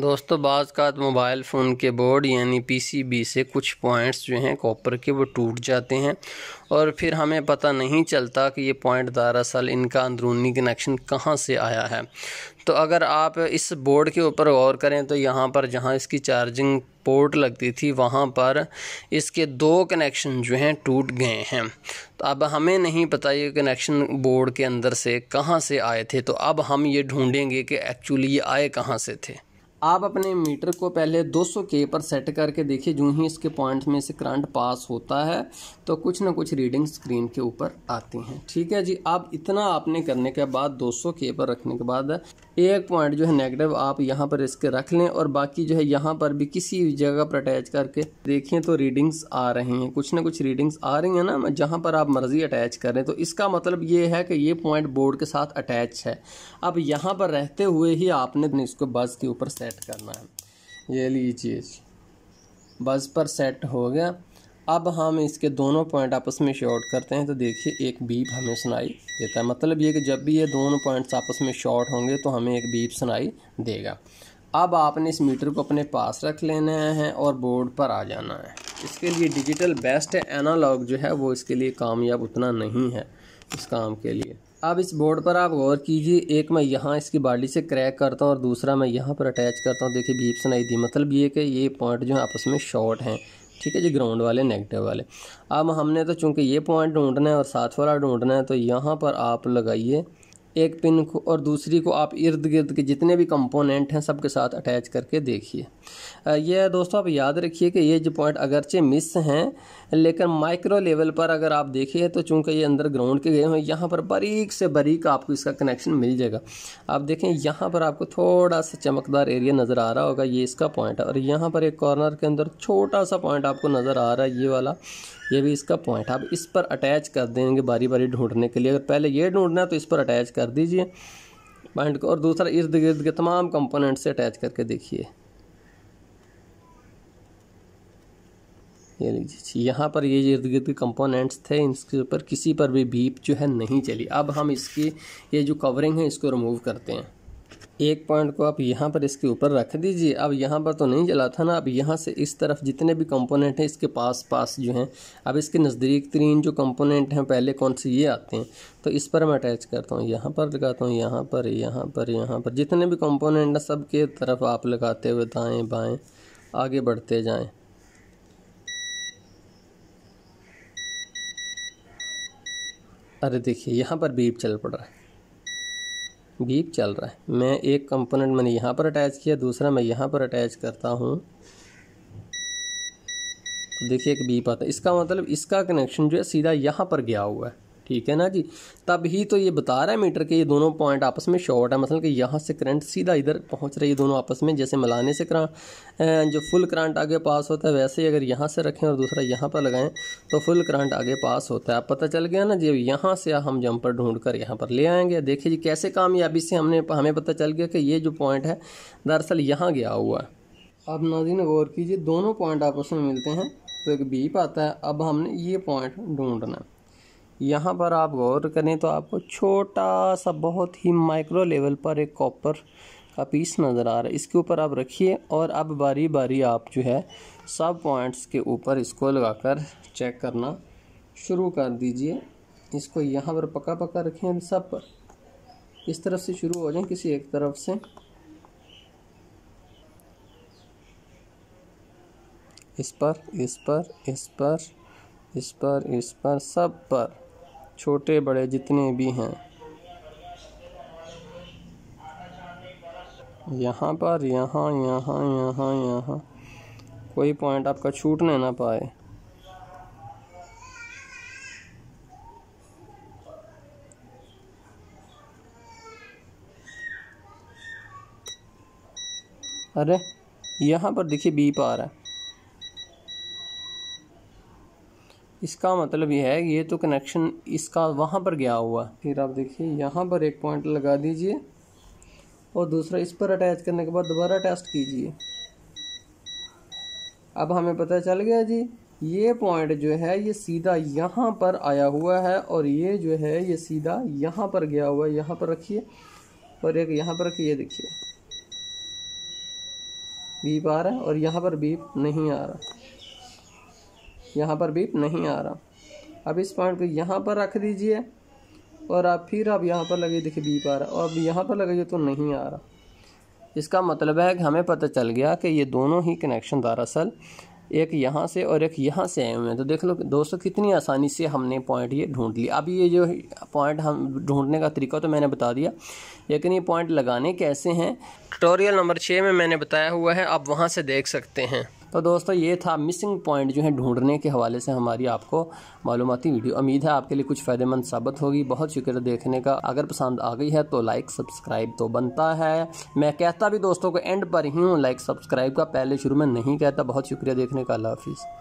दोस्तों बाज़ का मोबाइल फ़ोन के बोर्ड यानी पीसीबी से कुछ पॉइंट्स जो हैं कॉपर के वो टूट जाते हैं और फिर हमें पता नहीं चलता कि ये पॉइंट दरअसल इनका अंदरूनी कनेक्शन कहाँ से आया है तो अगर आप इस बोर्ड के ऊपर गौर करें तो यहाँ पर जहाँ इसकी चार्जिंग पोर्ट लगती थी वहाँ पर इसके दो कनेक्शन जो हैं टूट गए हैं तो अब हमें नहीं पता ये कनेक्शन बोर्ड के अंदर से कहाँ से आए थे तो अब हम ये ढूँढेंगे कि एक्चुअली ये आए कहाँ से थे आप अपने मीटर को पहले 200 के पर सेट करके देखिए जो ही इसके पॉइंट में से करंट पास होता है तो कुछ ना कुछ रीडिंग स्क्रीन के ऊपर आती हैं ठीक है जी आप इतना आपने करने के बाद 200 के पर रखने के बाद एक पॉइंट जो है नेगेटिव आप यहाँ पर इसके रख लें और बाकी जो है यहाँ पर भी किसी जगह पर अटैच करके देखें तो रीडिंग्स आ रही हैं कुछ ना कुछ रीडिंग्स आ रही हैं ना जहाँ पर आप मर्जी अटैच करें तो इसका मतलब ये है कि ये पॉइंट बोर्ड के साथ अटैच है अब यहाँ पर रहते हुए ही आपने इसको बस के ऊपर सेट सेट करना है ये लीजिए बस पर सेट हो गया अब हम इसके दोनों पॉइंट आपस में शॉर्ट करते हैं तो देखिए एक बीप हमें सुनाई देता है मतलब ये कि जब भी ये दोनों पॉइंट्स आपस में शॉर्ट होंगे तो हमें एक बीप सुनाई देगा अब आपने इस मीटर को अपने पास रख लेना है और बोर्ड पर आ जाना है इसके लिए डिजिटल बेस्ट एनालॉग जो है वो इसके लिए कामयाब उतना नहीं है इस काम के लिए अब इस बोर्ड पर आप गौर कीजिए एक मैं यहाँ इसकी बाल्टी से क्रैक करता हूँ और दूसरा मैं यहाँ पर अटैच करता हूँ देखिए बीप सुनाई दी मतलब ये कि ये पॉइंट जो है आपस में शॉर्ट हैं ठीक है जी ग्राउंड वाले नेगेटिव वाले अब हमने तो चूंकि ये पॉइंट ढूंढना है और साथ वाला ढूंढना है तो यहाँ पर आप लगाइए एक पिन को और दूसरी को आप इर्द गिर्द के जितने भी कंपोनेंट हैं सबके साथ अटैच करके देखिए यह दोस्तों आप याद रखिए कि ये जो पॉइंट अगरचे मिस हैं लेकिन माइक्रो लेवल पर अगर आप देखिए तो चूंकि ये अंदर ग्राउंड के गए हुए यहाँ पर बारीक से बारीक आपको इसका कनेक्शन मिल जाएगा आप देखें यहाँ पर आपको थोड़ा सा चमकदार एरिया नज़र आ रहा होगा ये इसका पॉइंट है और यहाँ पर एक कॉर्नर के अंदर छोटा सा पॉइंट आपको नज़र आ रहा है ये वाला ये भी इसका पॉइंट है अब इस पर अटैच कर देंगे बारी बारी ढूंढने के लिए अगर पहले ये ढूंढना है तो इस पर अटैच कर दीजिए पॉइंट को और दूसरा इर्द गिर्द के तमाम कंपोनेंट से अटैच करके देखिए ये लीजिए यहाँ पर ये इर्द गिर्द कंपोनेंट्स थे इसके ऊपर किसी पर भी बीप जो है नहीं चली अब हम इसकी ये जो कवरिंग है इसको रिमूव करते हैं एक पॉइंट को आप यहाँ पर इसके ऊपर रख दीजिए अब यहाँ पर तो नहीं जला था ना अब यहाँ से इस तरफ जितने भी कंपोनेंट हैं इसके पास पास जो हैं अब इसके नज़दीक तरीन जो कंपोनेंट हैं पहले कौन से ये आते हैं तो इस पर मैं अटैच करता हूँ यहाँ पर लगाता हूँ यहाँ पर यहाँ पर यहाँ पर जितने भी कंपोनेंट हैं सब के तरफ आप लगाते हुए दाएँ बाएँ आगे बढ़ते जाएँ अरे देखिए यहाँ पर बीप चल पड़ रहा है बीप चल रहा है मैं एक कंपोनेंट मैंने यहाँ पर अटैच किया दूसरा मैं यहाँ पर अटैच करता हूँ तो देखिए एक बीप आता है इसका मतलब इसका कनेक्शन जो है सीधा यहाँ पर गया हुआ है ठीक है ना जी तब ही तो ये बता रहा है मीटर के ये दोनों पॉइंट आपस में शॉर्ट है मतलब कि यहाँ से करंट सीधा इधर पहुँच रही है दोनों आपस में जैसे मिलाने से करा जो फुल करंट आगे पास होता है वैसे ही अगर यहाँ से रखें और दूसरा यहाँ पर लगाएं तो फुल करंट आगे पास होता है आप पता चल गया ना जी यहाँ से हम जंपर ढूंढ कर यहाँ पर ले आएंगे देखिए जी कैसे कामयाबी से हमने हमें पता चल गया कि ये जो पॉइंट है दरअसल यहाँ गया हुआ है आप नाजीन गौर कीजिए दोनों पॉइंट आपस में मिलते हैं तो एक बीप आता है अब हमने ये पॉइंट ढूंढना है यहाँ पर आप गौर करें तो आपको छोटा सा बहुत ही माइक्रो लेवल पर एक कॉपर का पीस नज़र आ रहा है इसके ऊपर आप रखिए और अब बारी बारी आप जो है सब पॉइंट्स के ऊपर इसको लगाकर चेक करना शुरू कर दीजिए इसको यहाँ पर पका पका रखें सब पर इस तरफ से शुरू हो जाए किसी एक तरफ से इस पर इस पर इस पर इस पर इस पर सब पर छोटे बड़े जितने भी हैं यहाँ पर यहाँ यहाँ यहाँ यहाँ कोई पॉइंट आपका छूटने ना पाए अरे यहाँ पर देखिए बीप आ रहा है इसका मतलब यह है ये तो कनेक्शन इसका वहाँ पर गया हुआ फिर आप देखिए यहाँ पर एक पॉइंट लगा दीजिए और दूसरा इस पर अटैच करने के बाद दोबारा टेस्ट कीजिए अब हमें पता चल गया जी ये पॉइंट जो है ये सीधा यहाँ पर आया हुआ है और ये जो है ये सीधा यहाँ पर गया हुआ है यहाँ पर रखिए और एक यहाँ पर रखिए देखिए बीप आ रहा है और यहाँ पर बीप नहीं आ रहा यहाँ पर बीप नहीं आ रहा अब इस पॉइंट को यहाँ पर रख दीजिए और आप फिर आप यहाँ पर लगे देखिए बीप आ रहा और अब यहाँ पर लगे तो नहीं आ रहा इसका मतलब है कि हमें पता चल गया कि ये दोनों ही कनेक्शन दरअसल एक यहाँ से और एक यहाँ से आए हुए हैं तो देख लो दोस्तों कितनी आसानी से हमने पॉइंट ये ढूंढ लिया अब ये जो पॉइंट हम ढूंढने का तरीका तो मैंने बता दिया लेकिन ये पॉइंट लगाने कैसे हैं ट्यूटोरियल नंबर छः में मैंने बताया हुआ है आप वहाँ से देख सकते हैं तो दोस्तों ये था मिसिंग पॉइंट जो है ढूंढने के हवाले से हमारी आपको मालूमती वीडियो उम्मीद है आपके लिए कुछ फ़ायदेमंद साबित होगी बहुत शुक्रिया देखने का अगर पसंद आ गई है तो लाइक सब्सक्राइब तो बनता है मैं कहता भी दोस्तों को एंड पर ही हूँ लाइक सब्सक्राइब का पहले शुरू में नहीं कहता बहुत शुक्रिया देखने का अल्लाह हाफिज़